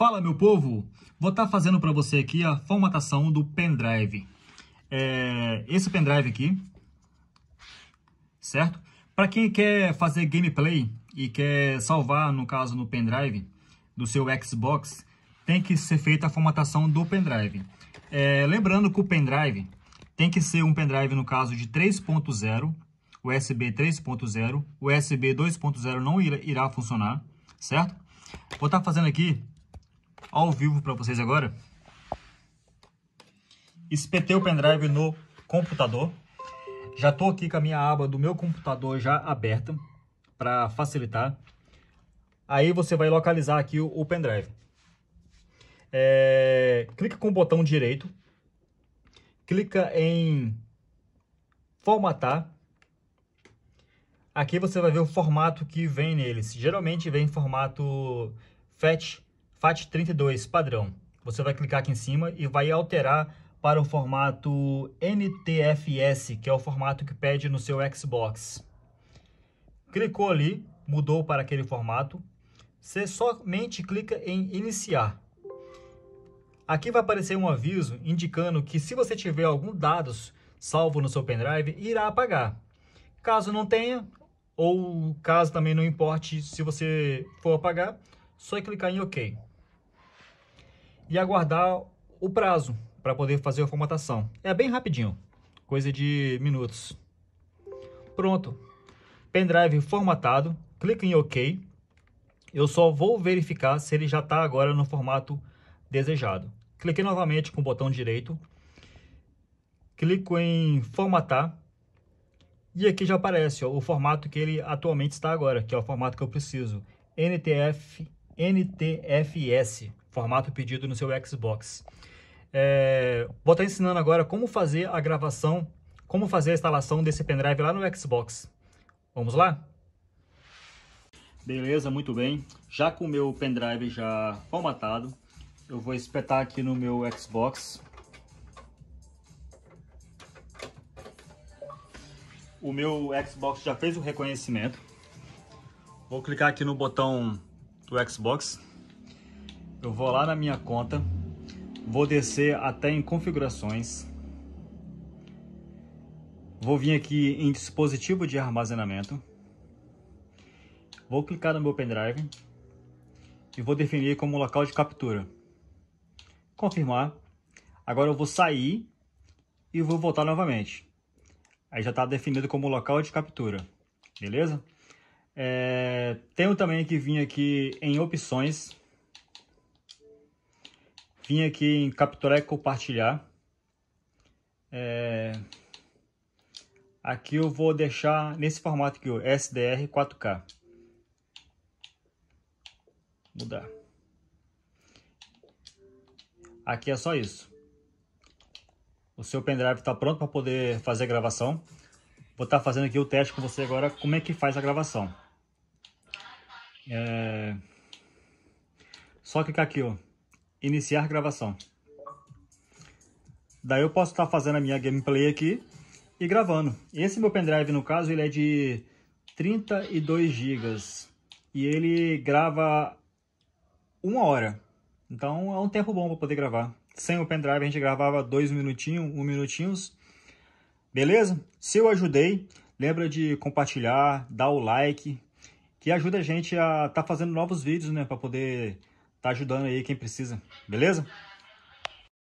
Fala meu povo, vou estar tá fazendo para você aqui a formatação do pendrive. É, esse pendrive aqui, certo? Para quem quer fazer gameplay e quer salvar, no caso no pendrive do seu Xbox, tem que ser feita a formatação do pendrive. É, lembrando que o pendrive tem que ser um pendrive no caso de 3.0, USB 3.0, USB 2.0 não irá, irá funcionar, certo? Vou estar tá fazendo aqui ao vivo para vocês agora. Espetei o pendrive no computador. Já estou aqui com a minha aba do meu computador já aberta para facilitar. Aí você vai localizar aqui o, o pendrive. É, clica com o botão direito, clica em formatar. Aqui você vai ver o formato que vem neles. Geralmente vem em formato FAT, FAT32 padrão. Você vai clicar aqui em cima e vai alterar para o formato NTFS, que é o formato que pede no seu Xbox. Clicou ali, mudou para aquele formato. Você somente clica em iniciar. Aqui vai aparecer um aviso indicando que se você tiver algum dados salvo no seu pendrive, irá apagar. Caso não tenha, ou caso também não importe se você for apagar, só clicar em OK e aguardar o prazo para poder fazer a formatação. É bem rapidinho, coisa de minutos. Pronto. Pendrive formatado, clica em OK. Eu só vou verificar se ele já está agora no formato desejado. Cliquei novamente com o botão direito, clico em formatar e aqui já aparece ó, o formato que ele atualmente está agora, que é o formato que eu preciso, NTF, NTFS formato pedido no seu Xbox. É, vou estar ensinando agora como fazer a gravação, como fazer a instalação desse pendrive lá no Xbox. Vamos lá? Beleza, muito bem. Já com o meu pendrive já formatado, eu vou espetar aqui no meu Xbox. O meu Xbox já fez o reconhecimento. Vou clicar aqui no botão do Xbox eu vou lá na minha conta, vou descer até em configurações, vou vir aqui em dispositivo de armazenamento, vou clicar no meu pendrive e vou definir como local de captura. Confirmar. Agora eu vou sair e vou voltar novamente. Aí já está definido como local de captura, beleza? É, tenho também que vir aqui em opções Vim aqui em capturar e compartilhar. É... Aqui eu vou deixar nesse formato aqui, o SDR 4K. Mudar. Aqui é só isso. O seu pendrive está pronto para poder fazer a gravação. Vou estar tá fazendo aqui o teste com você agora, como é que faz a gravação. É... Só clicar aqui, ó. Iniciar gravação. Daí eu posso estar tá fazendo a minha gameplay aqui e gravando. Esse meu pendrive, no caso, ele é de 32 GB. E ele grava uma hora. Então é um tempo bom para poder gravar. Sem o pendrive a gente gravava dois minutinhos, um minutinhos. Beleza? Se eu ajudei, lembra de compartilhar, dar o like, que ajuda a gente a estar tá fazendo novos vídeos, né? Para poder tá ajudando aí quem precisa, beleza?